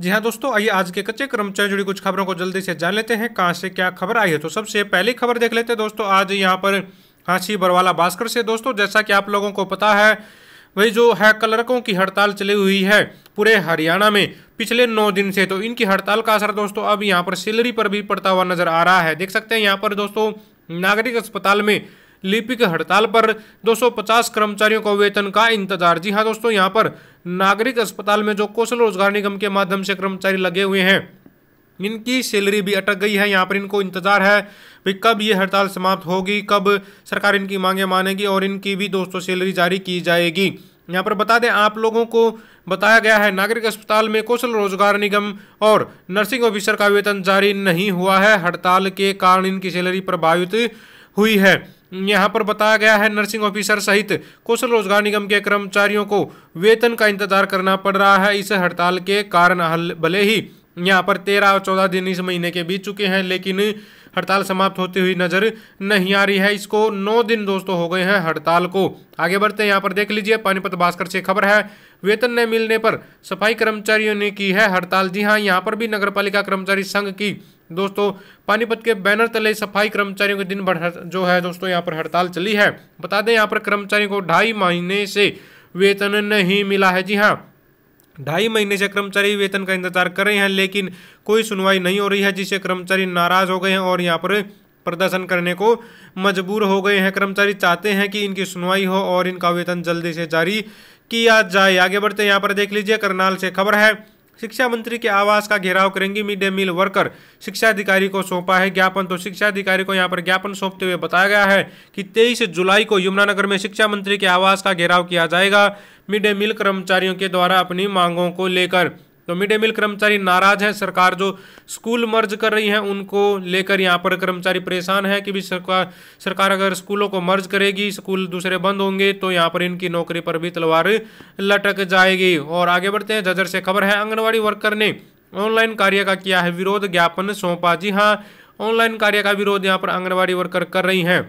जी हाँ दोस्तों आइए आज के कच्चे कर्मचारी जुड़ी कुछ खबरों को जल्दी से जान लेते हैं कहाँ से क्या खबर आई है तो सबसे पहली खबर देख लेते हैं दोस्तों आज यहाँ पर हाँसी बरवाला भास्कर से दोस्तों जैसा कि आप लोगों को पता है वही जो है कलरकों की हड़ताल चली हुई है पूरे हरियाणा में पिछले नौ दिन से तो इनकी हड़ताल का असर दोस्तों अब यहाँ पर सैलरी पर भी पड़ता हुआ नजर आ रहा है देख सकते हैं यहाँ पर दोस्तों नागरिक अस्पताल में लिपिक हड़ताल पर 250 कर्मचारियों को वेतन का इंतजार जी हाँ दोस्तों यहाँ पर नागरिक अस्पताल में जो कौशल रोजगार निगम के माध्यम से कर्मचारी लगे हुए हैं इनकी सैलरी भी अटक गई है यहाँ पर इनको इंतजार है भी कब ये हड़ताल समाप्त होगी कब सरकार इनकी मांगे मानेगी और इनकी भी दोस्तों सैलरी जारी की जाएगी यहाँ पर बता दें आप लोगों को बताया गया है नागरिक अस्पताल में कौशल रोजगार निगम और नर्सिंग ऑफिसर का वेतन जारी नहीं हुआ है हड़ताल के कारण इनकी सैलरी प्रभावित हुई है यहाँ पर बताया गया है नर्सिंग ऑफिसर सहित कौशल रोजगार निगम के कर्मचारियों को वेतन का इंतजार करना पड़ रहा है इस हड़ताल के कारण हल भले ही यहाँ पर तेरह और चौदह दिन इस महीने के बीत चुके हैं लेकिन हड़ताल समाप्त होती हुई नजर नहीं आ रही है इसको नौ दिन दोस्तों हो गए हैं हड़ताल को आगे बढ़ते हैं यहाँ पर देख लीजिए पानीपत भास्कर से खबर है वेतन न मिलने पर सफाई कर्मचारियों ने की है हड़ताल जी हाँ यहाँ पर भी नगर पालिका कर्मचारी संघ की दोस्तों पानीपत के बैनर तले सफाई कर्मचारियों के दिन भर जो है दोस्तों यहाँ पर हड़ताल चली है बता दें यहाँ पर कर्मचारियों को ढाई महीने से वेतन नहीं मिला है जी हाँ ढाई महीने से कर्मचारी वेतन का इंतजार कर रहे हैं लेकिन कोई सुनवाई नहीं हो रही है जिससे कर्मचारी नाराज हो गए हैं और यहाँ पर प्रदर्शन करने को मजबूर हो गए हैं कर्मचारी चाहते हैं कि इनकी सुनवाई हो और इनका वेतन जल्दी से जारी किया जाए आगे बढ़ते यहाँ पर देख लीजिए करनाल से खबर है शिक्षा मंत्री के आवास का घेराव करेंगी मिड डे मील वर्कर शिक्षा अधिकारी को सौंपा है ज्ञापन तो शिक्षा अधिकारी को यहाँ पर ज्ञापन सौंपते हुए बताया गया है कि तेईस जुलाई को यमुनानगर में शिक्षा मंत्री के आवास का घेराव किया जाएगा मिड डे मील कर्मचारियों के द्वारा अपनी मांगों को लेकर तो मिड डे मील कर्मचारी नाराज हैं सरकार जो स्कूल मर्ज कर रही है उनको लेकर यहाँ पर कर्मचारी परेशान है कि भी सरकार सरकार अगर स्कूलों को मर्ज करेगी स्कूल दूसरे बंद होंगे तो यहाँ पर इनकी नौकरी पर भी तलवार लटक जाएगी और आगे बढ़ते हैं जजर से खबर है आंगनबाड़ी वर्कर ने ऑनलाइन कार्य का किया है विरोध ज्ञापन सौंपा जी हाँ ऑनलाइन कार्य का विरोध यहाँ पर आंगनबाड़ी वर्कर कर रही हैं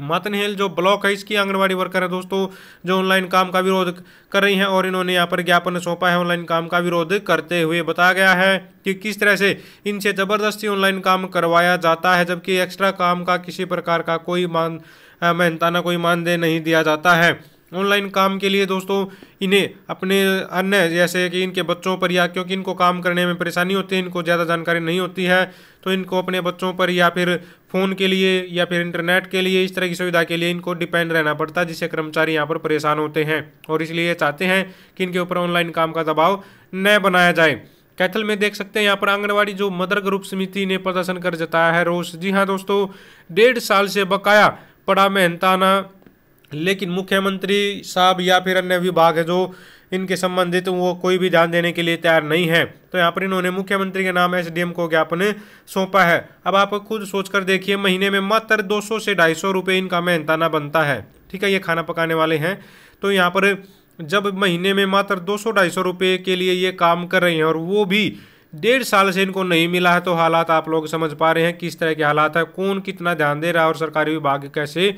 मतनहेल जो ब्लॉक है इसकी आंगनबाड़ी वर्कर है दोस्तों जो ऑनलाइन काम का विरोध कर रही हैं और इन्होंने यहाँ पर ज्ञापन सौंपा है ऑनलाइन काम का विरोध करते हुए बताया गया है कि किस तरह से इनसे ज़बरदस्ती ऑनलाइन काम करवाया जाता है जबकि एक्स्ट्रा काम का किसी प्रकार का कोई मान मेहनताना कोई मानदेय नहीं दिया जाता है ऑनलाइन काम के लिए दोस्तों इन्हें अपने अन्य जैसे कि इनके बच्चों पर या क्योंकि इनको काम करने में परेशानी होती है इनको ज़्यादा जानकारी नहीं होती है तो इनको अपने बच्चों पर या फिर फ़ोन के लिए या फिर इंटरनेट के लिए इस तरह की सुविधा के लिए इनको डिपेंड रहना पड़ता है जिससे कर्मचारी यहाँ पर परेशान होते हैं और इसलिए चाहते हैं कि इनके ऊपर ऑनलाइन काम का दबाव न बनाया जाए कैथल में देख सकते हैं यहाँ पर आंगनबाड़ी जो मदर ग्रुप समिति ने प्रदर्शन कर जताया है रोष जी हाँ दोस्तों डेढ़ साल से बकाया पड़ा मेहनताना लेकिन मुख्यमंत्री साहब या फिर अन्य विभाग है जो इनके संबंधित वो कोई भी ध्यान देने के लिए तैयार नहीं है तो यहाँ पर इन्होंने मुख्यमंत्री के नाम एस को ज्ञापन सौंपा है अब आप खुद सोचकर देखिए महीने में मात्र दो से ढाई सौ रुपये इनका मेहनताना बनता है ठीक है ये खाना पकाने वाले हैं तो यहाँ पर जब महीने में मात्र दो सौ ढाई सौ रुपये के लिए ये काम कर रहे हैं और वो भी डेढ़ साल से इनको नहीं मिला है तो हालात आप लोग समझ पा रहे हैं किस तरह के हालात है कौन कितना ध्यान दे रहा है और सरकारी विभाग कैसे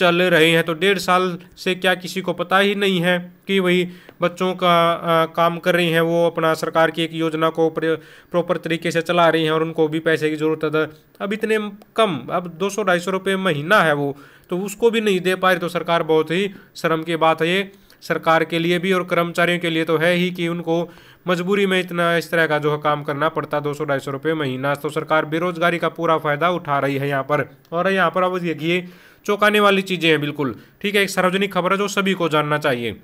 चल रहे हैं तो डेढ़ साल से क्या किसी को पता ही नहीं है कि वही बच्चों का आ, काम कर रही हैं वो अपना सरकार की एक योजना को प्रॉपर तरीके से चला रही हैं और उनको भी पैसे की ज़रूरत है अब इतने कम अब दो सौ ढाई सौ रुपये महीना है वो तो उसको भी नहीं दे पा रही तो सरकार बहुत ही शर्म की बात है ये सरकार के लिए भी और कर्मचारियों के लिए तो है ही कि उनको मजबूरी में इतना इस तरह का जो है काम करना पड़ता दो सौ ढाई सौ रुपये महीना तो सरकार बेरोजगारी का पूरा फायदा उठा रही है यहाँ पर और यहाँ पर अब देखिए चौंकाने वाली चीज़ें हैं बिल्कुल ठीक है एक सार्वजनिक खबर है जो सभी को जानना चाहिए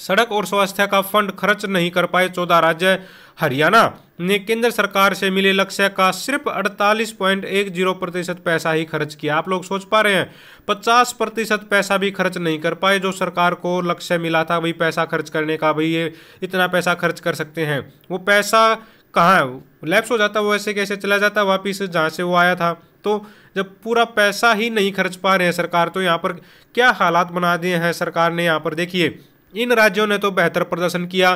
सड़क और स्वास्थ्य का फंड खर्च नहीं कर पाए चौदह राज्य हरियाणा ने केंद्र सरकार से मिले लक्ष्य का सिर्फ अड़तालीस पॉइंट एक जीरो प्रतिशत पैसा ही खर्च किया आप लोग सोच पा रहे हैं पचास प्रतिशत पैसा भी खर्च नहीं कर पाए जो सरकार को लक्ष्य मिला था वही पैसा खर्च करने का भाई ये इतना पैसा खर्च कर सकते हैं वो पैसा कहाँ लैप्स हो जाता वो ऐसे कैसे चला जाता वापिस जहाँ से वो आया था तो जब पूरा पैसा ही नहीं खर्च पा रहे हैं सरकार तो यहाँ पर क्या हालात बना दिए हैं सरकार ने यहाँ पर देखिए इन राज्यों ने तो बेहतर प्रदर्शन किया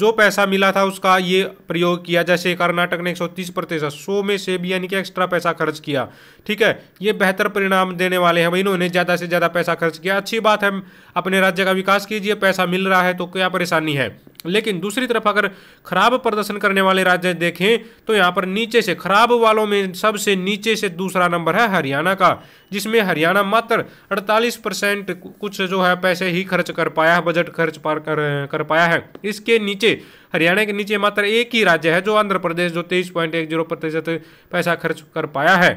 जो पैसा मिला था उसका ये प्रयोग किया जैसे कर्नाटक ने 130 प्रतिशत सौ में से भी यानी कि एक्स्ट्रा पैसा खर्च किया ठीक है ये बेहतर परिणाम देने वाले हैं भाई इन्होंने ज़्यादा से ज़्यादा पैसा खर्च किया अच्छी बात है अपने राज्य का विकास कीजिए पैसा मिल रहा है तो क्या परेशानी है लेकिन दूसरी तरफ अगर खराब प्रदर्शन करने वाले राज्य देखें तो यहाँ पर नीचे से खराब वालों में सबसे नीचे से दूसरा नंबर है हरियाणा का जिसमें हरियाणा मात्र 48 परसेंट कुछ जो है पैसे ही खर्च कर पाया है बजट खर्च पार कर, कर पाया है इसके नीचे नीचे हरियाणा के नीचे मात्र एक ही राज्य है जो आंध्र प्रदेश जो तेईस पॉइंट एक जीरो प्रतिशत पैसा खर्च कर पाया है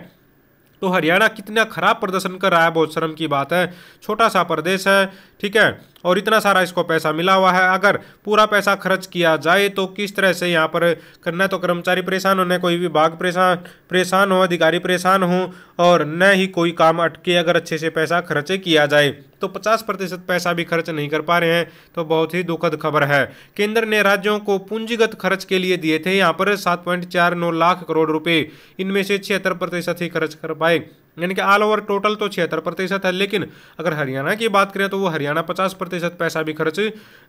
तो हरियाणा कितना खराब प्रदर्शन कर रहा है बहुत शर्म की बात है छोटा सा प्रदेश है ठीक है और इतना सारा इसको पैसा मिला हुआ है अगर पूरा पैसा खर्च किया जाए तो किस तरह से यहाँ पर करना तो कर्मचारी परेशान हो न कोई विभाग परेशान परेशान हो अधिकारी परेशान हो और न ही कोई काम अटके अगर अच्छे से पैसा खर्च किया जाए तो 50 प्रतिशत पैसा भी खर्च नहीं कर पा रहे हैं तो बहुत ही दुखद खबर है केंद्र ने राज्यों को पूंजीगत खर्च के लिए दिए थे यहाँ पर 7.49 लाख करोड़ रुपए इनमें से छिहत्तर प्रतिशत ही खर्च कर पाए यानी कि ऑल ओवर टोटल तो छिहत्तर प्रतिशत है लेकिन अगर हरियाणा की बात करें तो वो हरियाणा पचास प्रतिशत पैसा भी खर्च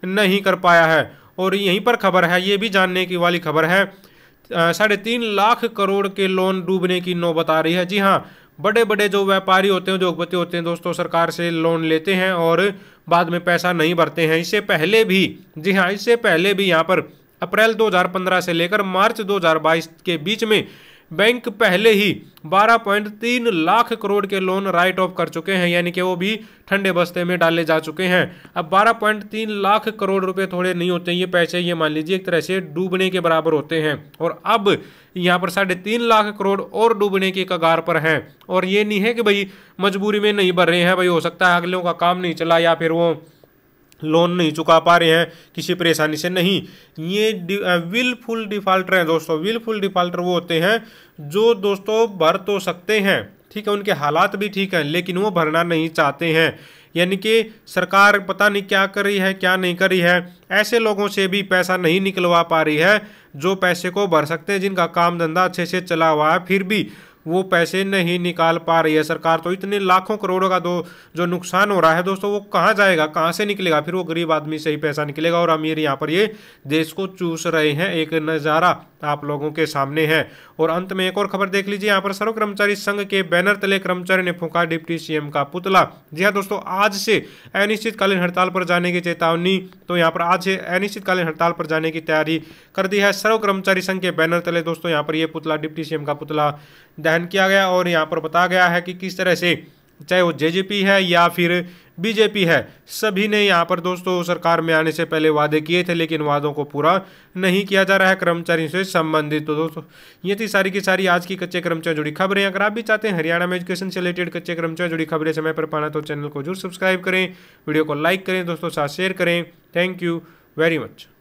नहीं कर पाया है और यहीं पर खबर है ये भी जानने की वाली खबर है साढ़े तीन लाख करोड़ के लोन डूबने की नौबत आ रही है जी हाँ बड़े बड़े जो व्यापारी होते हैं उद्योगपति होते हैं दोस्तों सरकार से लोन लेते हैं और बाद में पैसा नहीं भरते हैं इससे पहले भी जी हाँ इससे पहले भी यहाँ पर अप्रैल 2015 से लेकर मार्च 2022 के बीच में बैंक पहले ही 12.3 लाख करोड़ के लोन राइट ऑफ कर चुके हैं यानी कि वो भी ठंडे बस्ते में डाले जा चुके हैं अब 12.3 लाख करोड़ रुपए थोड़े नहीं होते ये पैसे ये मान लीजिए एक तरह से डूबने के बराबर होते हैं और अब यहाँ पर साढ़े तीन लाख करोड़ और डूबने के कगार पर हैं और ये नहीं है कि भाई मजबूरी में नहीं भर रहे हैं भाई हो सकता है अगलों का काम नहीं चला या फिर वो लोन नहीं चुका पा रहे हैं किसी परेशानी से नहीं ये विलफुल डिफाल्टर हैं दोस्तों विलफुल डिफाल्टर वो होते हैं जो दोस्तों भर तो सकते हैं ठीक है उनके हालात भी ठीक हैं लेकिन वो भरना नहीं चाहते हैं यानी कि सरकार पता नहीं क्या कर रही है क्या नहीं कर रही है ऐसे लोगों से भी पैसा नहीं निकलवा पा रही है जो पैसे को भर सकते हैं जिनका काम धंधा अच्छे से चला हुआ है फिर भी वो पैसे नहीं निकाल पा रही है सरकार तो इतने लाखों करोड़ों का दो जो नुकसान हो रहा है दोस्तों वो कहाँ जाएगा कहाँ से निकलेगा फिर वो गरीब आदमी से ही पैसा निकलेगा और अमीर यहाँ पर ये देश को चूस रहे हैं एक नज़ारा आप लोगों के सामने है और अंत में एक और खबर देख लीजिए यहाँ पर सर्व कर्मचारी संघ के बैनर तले कर्मचारी ने फूका डिप्टी सीएम का पुतला जी हाँ दोस्तों आज से अनिश्चितकालीन हड़ताल पर जाने की चेतावनी तो यहाँ पर आज से अनिश्चितकालीन हड़ताल पर जाने की तैयारी कर दी है सर्व कर्मचारी संघ के बैनर तले दोस्तों यहाँ पर यह पुतला डिप्टी सीएम का पुतला दहन किया गया और यहाँ पर बताया गया है कि किस तरह से चाहे वो जे है या फिर बीजेपी है सभी ने यहाँ पर दोस्तों सरकार में आने से पहले वादे किए थे लेकिन वादों को पूरा नहीं किया जा रहा है कर्मचारियों से संबंधित तो दोस्तों ये थी सारी की सारी आज की कच्चे कर्मचारी जुड़ी खबरें अगर आप भी चाहते हैं हरियाणा में एजुकेशन से रिलेटेड कच्चे कर्मचारी जुड़ी खबरें समय पर पाना तो चैनल को जरूर सब्सक्राइब करें वीडियो को लाइक करें दोस्तों साथ शेयर करें थैंक यू वेरी मच